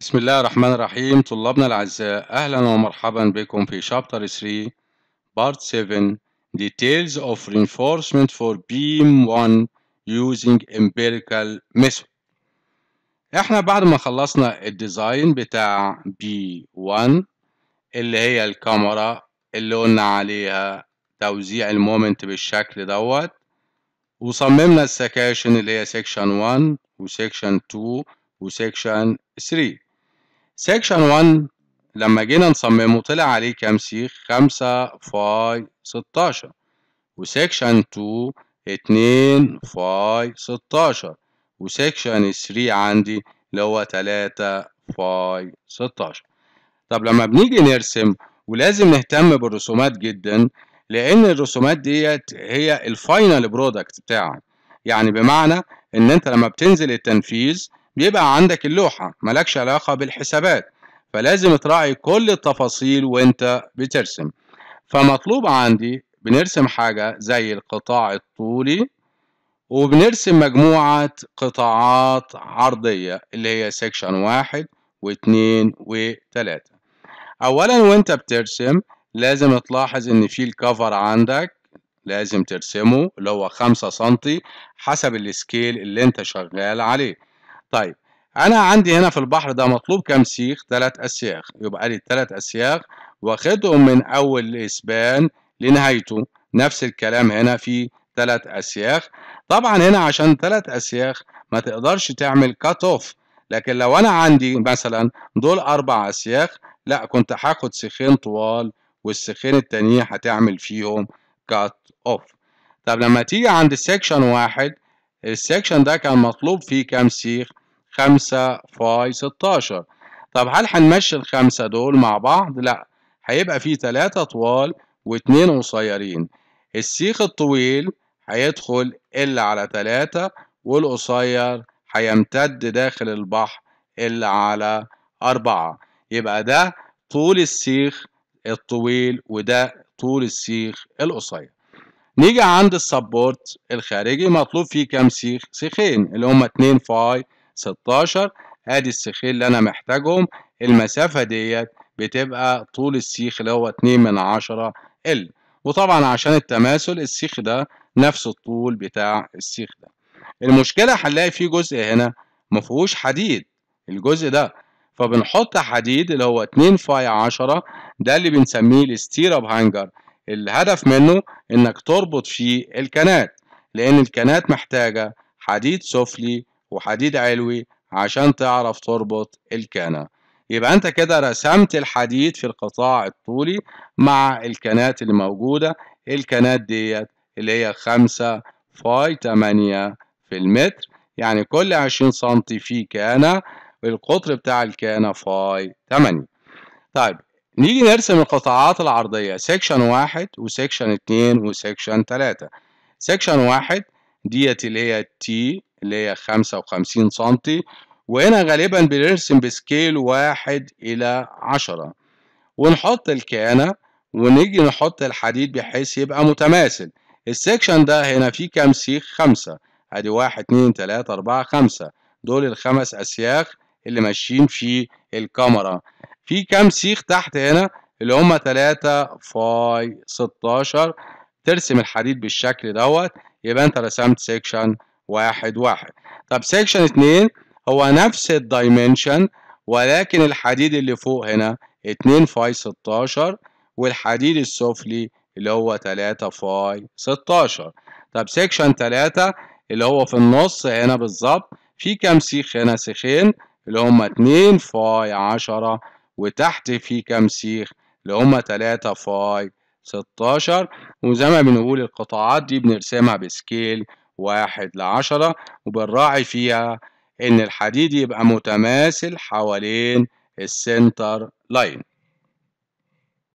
بسم الله الرحمن الرحيم طلابنا الأعزاء أهلا ومرحبا بكم في شابتر 3 بارت 7 Details of Reinforcement for Beam 1 using Empirical Method احنا بعد ما خلصنا الديزاين بتاع بي 1 اللي هي الكاميرا اللي قلنا عليها توزيع المومنت بالشكل دوت وصممنا السكاشن اللي هي سيكشن 1 وسيكشن 2 وسيكشن 3 سيكشن 1 لما جينا نصممه طلع عليه كام سيخ خمسة فاي ستاشر وسيكشن 2 اتنين فاي ستاشر وسيكشن 3 عندي اللي هو تلاتة فاي ستاشر طب لما بنيجي نرسم ولازم نهتم بالرسومات جدا لأن الرسومات ديت هي الفاينل برودكت بتاعك يعني بمعنى إن أنت لما بتنزل التنفيذ بيبقى عندك اللوحة مالكش علاقة بالحسابات فلازم تراعي كل التفاصيل وانت بترسم فمطلوب عندي بنرسم حاجة زي القطاع الطولي وبنرسم مجموعة قطاعات عرضية اللي هي سيكشن واحد واتنين وتلاتة أولا وانت بترسم لازم تلاحظ ان في الكفر عندك لازم ترسمه اللي هو خمسة سنتي حسب السكيل اللي انت شغال عليه طيب انا عندي هنا في البحر ده مطلوب كام سيخ ثلاث اسياخ يبقى لي ثلاث اسياخ واخدهم من اول الاسبان لنهايته نفس الكلام هنا في ثلاث اسياخ طبعا هنا عشان ثلاث اسياخ ما تقدرش تعمل كات اوف لكن لو انا عندي مثلا دول اربع اسياخ لا كنت هاخد سيخين طوال والسيخين التانيين هتعمل فيهم كات اوف طب لما تيجي عند السكشن واحد السكشن ده كان مطلوب فيه كام سيخ 5 فاي 16 طب هل هنمشي الخمسة دول مع بعض؟ لا هيبقى في تلاتة طوال واتنين قصيرين السيخ الطويل هيدخل إلا على تلاتة والقصير هيمتد داخل البحر إلا على أربعة يبقى ده طول السيخ الطويل وده طول السيخ القصير نيجي عند السبورت الخارجي مطلوب فيه كام سيخ؟ سيخين اللي هما اتنين فاي 16 ادي السيخين اللي انا محتاجهم المسافة ديت بتبقى طول السيخ اللي هو 2 من 10 ال وطبعا عشان التماثل السيخ ده نفس الطول بتاع السيخ ده المشكلة هنلاقي في جزء هنا مفهوش حديد الجزء ده فبنحط حديد اللي هو 2 فاي 10 ده اللي بنسميه الستيرب هانجر الهدف منه انك تربط فيه الكنات لان الكنات محتاجة حديد سفلي وحديد علوي عشان تعرف تربط الكانة يبقى انت كده رسمت الحديد في القطاع الطولي مع الكانات اللي موجودة الكانات ديت اللي هي خمسة فاي تمانية في المتر يعني كل عشرين سنتي في كانة القطر بتاع الكانة فاي تمانية طيب نيجي نرسم القطاعات العرضية سيكشن واحد وسيكشن اتنين وسيكشن تلاتة سيكشن واحد ديت اللي هي تي اللي هي 55 سنتي وهنا غالبا بنرسم بسكيل واحد إلى عشرة ونحط الكيانة ونيجي نحط الحديد بحيث يبقى متماثل السكشن ده هنا فيه كام سيخ خمسة ادي واحد اتنين تلاتة اربعة خمسة دول الخمس اسياخ اللي ماشيين في الكاميرا في كام سيخ تحت هنا اللي هما تلاتة فاي ستاشر ترسم الحديد بالشكل دوت يبقى انت رسمت سكشن واحد واحد طب سيكشن اتنين هو نفس الدايمنشن ولكن الحديد اللي فوق هنا اتنين فاي ستاشر والحديد السفلي اللي هو تلاتة فاي ستاشر طب سيكشن تلاتة اللي هو في النص هنا بالظبط في كام سيخ هنا سيخين اللي هما اتنين فاي عشرة وتحت في كام سيخ اللي هما تلاتة فاي ستاشر وزي ما بنقول القطاعات دي بنرسمها بسكيل واحد لعشرة وبنراعي فيها إن الحديد يبقى متماثل حوالين السنتر لاين